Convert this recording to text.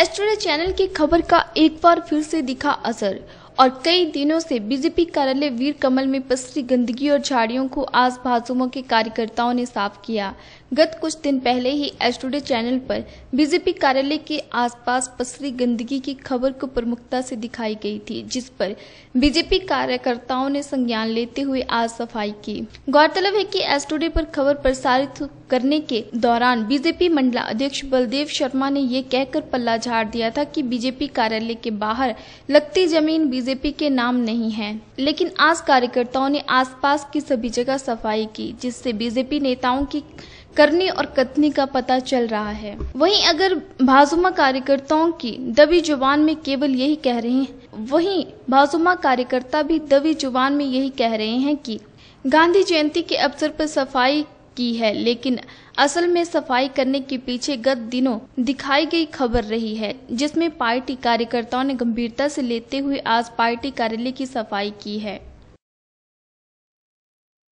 एस्ट्रोडे channel की खबर का एक बार फिर से दिखा असर और कई दिनों से बीजेपी कार्यालय वीर कमल में पसरी गंदगी और झाड़ियों को आज भाजपा के कार्यकर्ताओं ने साफ किया गत कुछ दिन पहले ही एस्ट्रोडे चैनल पर बीजेपी कार्यालय के आसपास पसरी गंदगी की खबर को प्रमुखता से दिखाई गई थी जिस पर बीजेपी कार्यकर्ताओं ने संज्ञान लेते हुए आज सफाई की गौरतलब है कि एस्ट्रोडे पर खबर प्रसारित करने के दौरान बीजेपी मंडला अध्यक्ष बलदेव शर्मा ने ये कहकर पल्ला झाड़ दिया था कि बीजेपी कार्यालय के बाहर लगती जमीन बीजेपी के नाम नहीं है लेकिन आज कार्यकर्ताओं ने आसपास की सभी जगह सफाई की जिससे बीजेपी नेताओं की करने और कथनी का पता चल रहा है वहीं अगर भाजपा कार्यकर्ताओं की दबी जुबान में केवल यही कह रहे हैं वहीं भाजपा कार्यकर्ता भी दबी जुबान में यही कह रहे हैं कि गांधी जयंती के अवसर पर सफाई की है लेकिन असल में सफाई करने के पीछे गत दिनों दिखाई गई खबर रही है जिसमें पार्टी कार्यकर्ताओं ने गंभीरता से लेते हुए आज पार्टी कार्यालय की सफाई की है